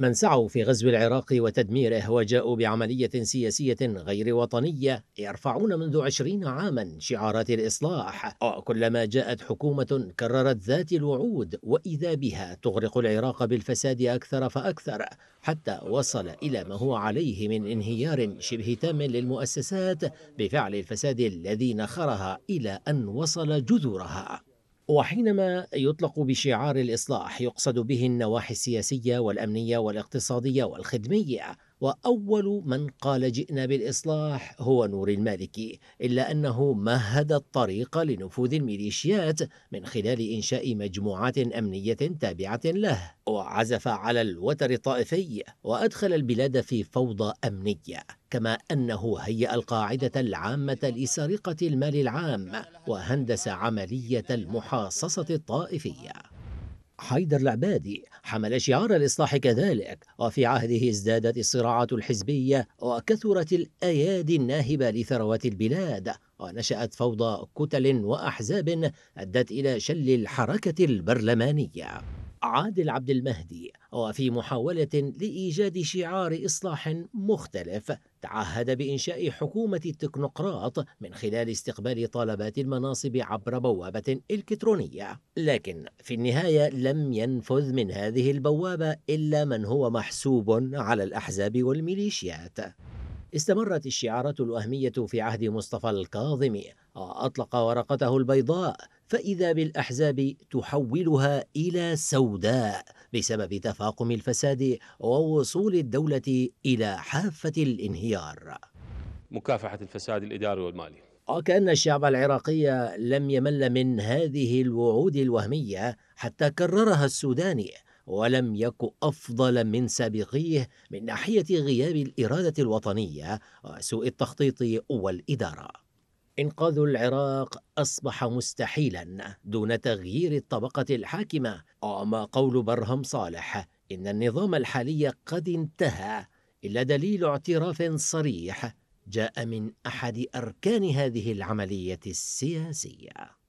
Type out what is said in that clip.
من سعوا في غزو العراق وتدميره وجاءوا بعملية سياسية غير وطنية يرفعون منذ عشرين عاما شعارات الإصلاح وكلما جاءت حكومة كررت ذات الوعود وإذا بها تغرق العراق بالفساد أكثر فأكثر حتى وصل إلى ما هو عليه من انهيار شبه تام للمؤسسات بفعل الفساد الذي نخرها إلى أن وصل جذورها وحينما يطلق بشعار الإصلاح يقصد به النواحي السياسية والأمنية والاقتصادية والخدمية وأول من قال جئنا بالإصلاح هو نور المالكي إلا أنه مهد الطريق لنفوذ الميليشيات من خلال إنشاء مجموعات أمنية تابعة له وعزف على الوتر الطائفي وأدخل البلاد في فوضى أمنية كما أنه هيأ القاعدة العامة لسرقة المال العام وهندس عملية المحاصصة الطائفية حيدر العبادي حمل شعار الإصلاح كذلك وفي عهده ازدادت الصراعات الحزبية وكثرت الأيادي الناهبة لثروات البلاد ونشأت فوضى كتل وأحزاب أدت إلى شل الحركة البرلمانية عادل عبد المهدي وفي محاولة لإيجاد شعار إصلاح مختلف تعهد بإنشاء حكومة التكنوقراط من خلال استقبال طلبات المناصب عبر بوابة إلكترونية لكن في النهاية لم ينفذ من هذه البوابة إلا من هو محسوب على الأحزاب والميليشيات استمرت الشعارات الوهمية في عهد مصطفى الكاظمي وأطلق ورقته البيضاء فإذا بالأحزاب تحولها إلى سوداء بسبب تفاقم الفساد ووصول الدولة إلى حافة الانهيار مكافحة الفساد الإداري والمالي وكأن الشعب العراقي لم يمل من هذه الوعود الوهمية حتى كررها السوداني ولم يك أفضل من سابقيه من ناحية غياب الإرادة الوطنية وسوء التخطيط والإدارة إنقاذ العراق أصبح مستحيلا دون تغيير الطبقة الحاكمة وما قول برهم صالح إن النظام الحالي قد انتهى إلا دليل اعتراف صريح جاء من أحد أركان هذه العملية السياسية